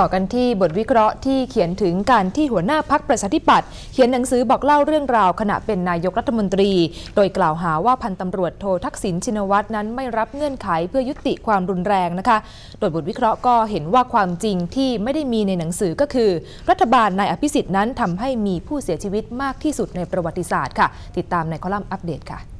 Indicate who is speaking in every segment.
Speaker 1: ต่อกันที่บทวิเคราะห์ที่เขียนถึงการที่หัวหน้าพักประชาธิปัตย์เขียนหนังสือบอกเล่าเรื่องราว ขณะเป็นนายกรัฐมนตรี โดยกล่าวหาว่าพันตำรวจโททักษิณชินวัตรนั้นไม่รับเงื่อนไข เพื่อยุติความรุนแรงนะคะโดยบทวิเคราะห์ก็เห็นว่าความจริงที่ไม่ได้มีในหนังสือก็คือ รัฐบาลนายอภิสิทธิ์นั้นทำให้มีผู้เสียชีวิตมากที่สุดในประวัติศาสตร์ค่ะติดตามในคอลัมน์อัปเดตค่ะ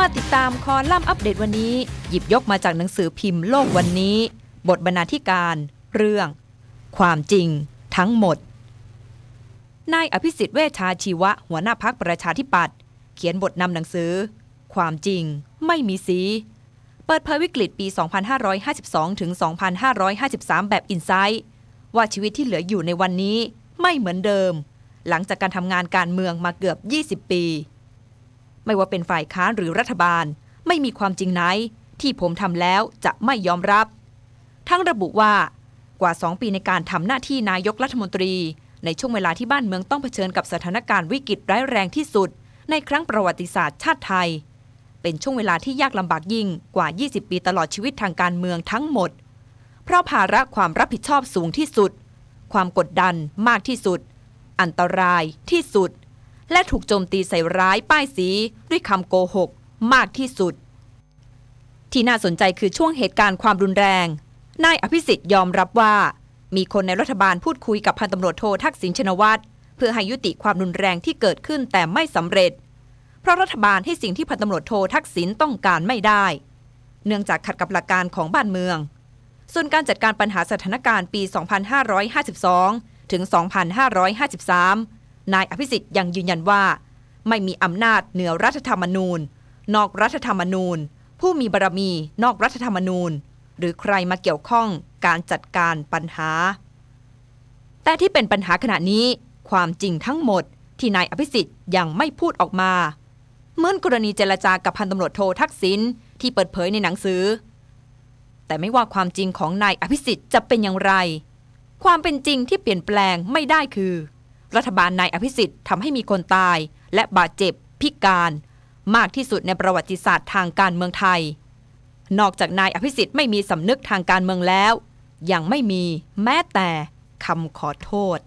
Speaker 2: ามารถติดตามคอลัมน์อัปเดตวันนี้ หยิบยกมาจากหนังสือพิมพ์โลกวันนี้ บทบรรณาธิการ เรื่อง ความจริง ทั้งหมดนายอภิสิทธิ์เวชชาชีวะหัวหน้าพักประชาธิปัตย์เขียนบทนำหนังสือ ความจริงไม่มีสี เปิดเผยวิกฤตปี 2552 ถึง 2553 แบบอินไซต์ ว่าชีวิตที่เหลืออยู่ในวันนี้ไม่เหมือนเดิม หลังจากการทำงานการเมืองมาเกือบ 20 ปีไม่ว่าเป็นฝ่ายค้านหรือรัฐบาล ไม่มีความจริงไหนที่ผมทำแล้วจะไม่ยอมรับ ทั้งระบุว่ากว่า 2 ปีในการทำหน้าที่นายกรัฐมนตรีในช่วงเวลาที่บ้านเมืองต้องเผชิญกับสถานการณ์วิกฤตร้ายแรงที่สุด ในครั้งประวัติศาสตร์ชาติไทย เป็นช่วงเวลาที่ยากลำบากยิ่งกว่า 20 ปีตลอดชีวิตทางการเมืองทั้งหมด เพราะภาระความรับผิดชอบสูงที่สุด ความกดดันมากที่สุด อันตรายที่สุดและถูกโจมตีใส่ร้ายป้ายสี ด้วยคำโกหก มากที่สุด ที่น่าสนใจคือช่วงเหตุการณ์ความรุนแรงนายอภิสิทธิ์ยอมรับว่า มีคนในรัฐบาลพูดคุยกับพันตำรวจโททักษิณชินวัตรเพื่อให้ยุติความรุนแรงที่เกิดขึ้นแต่ไม่สำเร็จ เพราะรัฐบาลให้สิ่งที่พันตำรวจโททักษิณต้องการไม่ได้ เนื่องจากขัดกับหลักการของบ้านเมือง ส่วนการจัดการปัญหาสถานการณ์ปี 2552 ถึง 2553นายอภิสิทธิ์ยังยืนยันว่า ไม่มีอำนาจเหนือรัฐธรรมนูญ นอกรัฐธรรมนูญ ผู้มีบารรมีนอกรัฐธรรมนูญ หรือใครมาเกี่ยวข้องการจัดการปัญหา แต่ที่เป็นปัญหาขณะนี้ ความจริงทั้งหมดที่นายอภิสิทธิ์ยังไม่พูดออกมา เหมือนกรณีเจรจากับพันตำรวจโททักษิณที่เปิดเผยในหนังสือ แต่ไม่ว่าความจริงของนายอภิสิทธิ์จะเป็นอย่างไร ความเป็นจริงที่เปลี่ยนแปลงไม่ได้คือรัฐบาลนายอภิสิทธิ์ทำให้มีคนตาย และบาดเจ็บพิการมากที่สุดในประวัติศาสตร์ทางการเมืองไทย นอกจากนายอภิสิทธิ์ไม่มีสำนึกทางการเมืองแล้ว ยังไม่มีแม้แต่คำขอโทษ